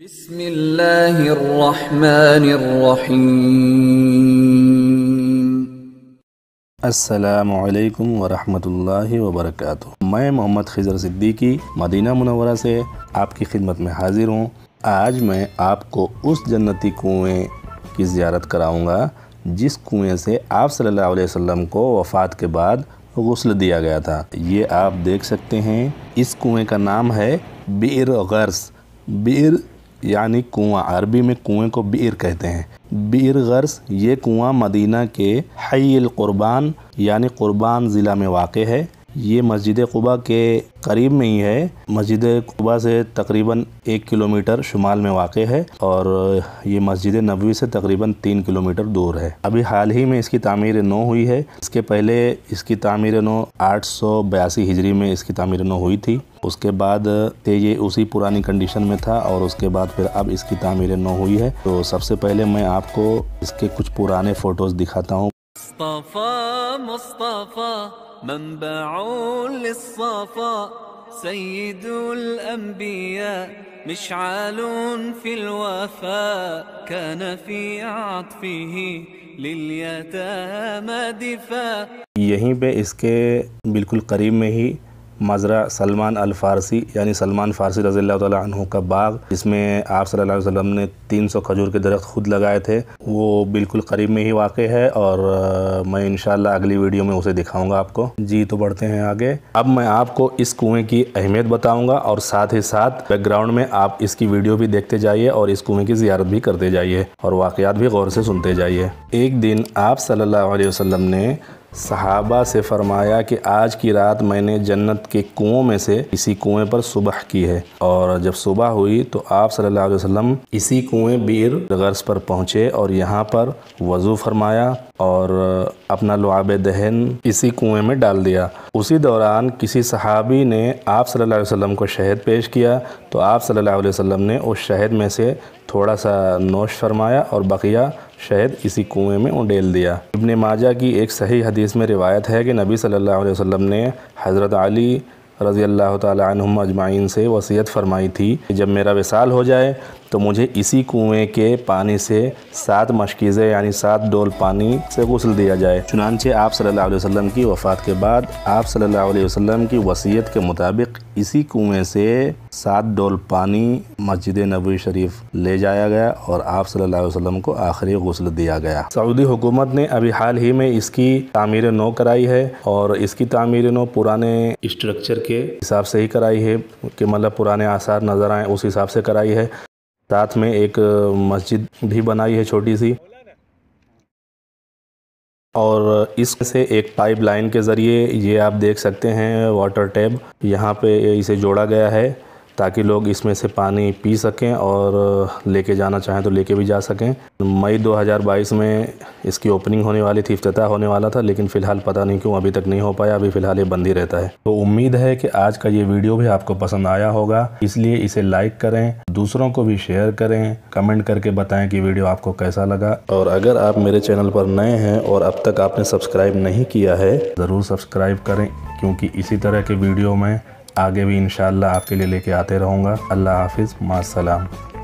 असलकम वरहमतुल्लाहि वबरकatuh मैं मोहम्मद खिजर सिद्दीकी मदीना मुनवरा से आपकी खिदमत में हाजिर हूँ आज मैं आपको उस जन्नती कुएँ की ज़्यारत कराऊँगा जिस कुएँ से आप सल्लल्लाहु अलैहि वसल्लम को वफ़ात के बाद गसल दिया गया था ये आप देख सकते हैं इस कुएँ का नाम है बिर गर्स बिर यानी कुआं अरबी में कुएं को बीर कहते हैं बीर गर्स ये कुआं मदीना के हईल क़ुरबान यानी क़ुरबान ज़िला में वाक़ है ये मस्जिद कुबा के करीब में ही है मस्जिद कुबा से तकरीबन एक किलोमीटर शुमाल में वाक़ है और ये मस्जिद नबी से तकरीबन तीन किलोमीटर दूर है अभी हाल ही में इसकी तमीर नो हुई है इसके पहले इसकी तमीर नो आठ सौ बयासी हिजरी में इसकी तमीर नो हुई थी उसके बाद से ये उसी पुरानी कंडीशन में था और उसके बाद फिर अब इसकी तमीर नो हुई है तो सबसे पहले मैं आपको इसके कुछ पुराने फ़ोटोज़ दिखाता हूँ مصطفى مصطفى منبع للصفا سيد الأنبياء مشعال في الوفاء كان في عطفه لليتامى دفاع यहीं पे इसके बिल्कुल करीब मजरा सलमान अल फारसी यानी सलमान फ़ारसी रज़ी अल्लाह का बाग जिसमें आप सल्लल्लाहु अलैहि वसल्लम ने 300 खजूर के दरख्त खुद लगाए थे वो बिल्कुल करीब में ही वाक़ है और मैं इन अगली वीडियो में उसे दिखाऊँगा आपको जी तो बढ़ते हैं आगे अब मैं आपको इस कुएँ की अहमियत बताऊँगा और साथ ही साथ बैकग्राउंड में आप इसकी वीडियो भी देखते जाइए और इस कुएँ की ज़्यारत भी करते जाइए और वाक़ भी गौर से सुनते जाइए एक दिन आप सल्ला वसम ने सहाबा से फरमाया कि आज की रात मैंने जन्नत के कुओं में से इसी कुएं पर सुबह की है और जब सुबह हुई तो आप सल्लल्लाहु अलैहि वसल्लम इसी कुएं बीर गर्स पर पहुँचे और यहाँ पर वज़ू फरमाया और अपना लुआब दहन इसी कुएं में डाल दिया उसी दौरान किसी सहाबी ने आप सल्लल्लाहु अलैहि वसल्लम को शहद पेश किया तो आप सल्लल्लाहु अलैहि वसल्लम ने उस शहद में से थोड़ा सा नोश फरमाया और बकिया शहद इसी कुएं में उंडेल दिया इब्ने माजा की एक सही हदीस में रिवायत है कि नबी सल्लल्लाहु अलैहि वसल्लम ने हज़रत अली रज़ी अल्लाह तुम अजमाइन से वसीयत फ़रमाई थी कि जब मेरा विसाल हो जाए तो मुझे इसी कुएं के पानी से सात मशकीज़ें यानी सात डोल पानी से गसल दिया जाए चुनानचे आप सल्लल्लाहु अलैहि वसल्लम की वफ़ात के बाद आप सल्लल्लाहु अलैहि वसल्लम की वसीयत के मुताबिक इसी कुएं से सात डोल पानी मस्जिद नबी शरीफ ले जाया गया और आप सल्लल्लाहु अलैहि वसल्लम को आखिरी गसल दिया गया सऊदी हुकूमत ने अभी हाल ही में इसकी तामीर नो कराई है और इसकी तामीर नो पुराने स्ट्रक्चर के हिसाब से ही कराई है कि मतलब पुराने आसार नज़र आए उस हिसाब से कराई है साथ में एक मस्जिद भी बनाई है छोटी सी और इससे से एक पाइप लाइन के ज़रिए ये आप देख सकते हैं वाटर टैब यहाँ पे इसे जोड़ा गया है ताकि लोग इसमें से पानी पी सकें और लेके जाना चाहें तो लेके भी जा सकें मई 2022 में इसकी ओपनिंग होने वाली थी अफ्ताह होने वाला था लेकिन फ़िलहाल पता नहीं क्यों अभी तक नहीं हो पाया अभी फ़िलहाल ये बंद ही रहता है तो उम्मीद है कि आज का ये वीडियो भी आपको पसंद आया होगा इसलिए इसे लाइक करें दूसरों को भी शेयर करें कमेंट करके बताएं कि वीडियो आपको कैसा लगा और अगर आप मेरे चैनल पर नए हैं और अब तक आपने सब्सक्राइब नहीं किया है ज़रूर सब्सक्राइब करें क्योंकि इसी तरह के वीडियो में आगे भी इन आपके लिए लेके आते रहूँगा अल्लाह हाफिज़ सलाम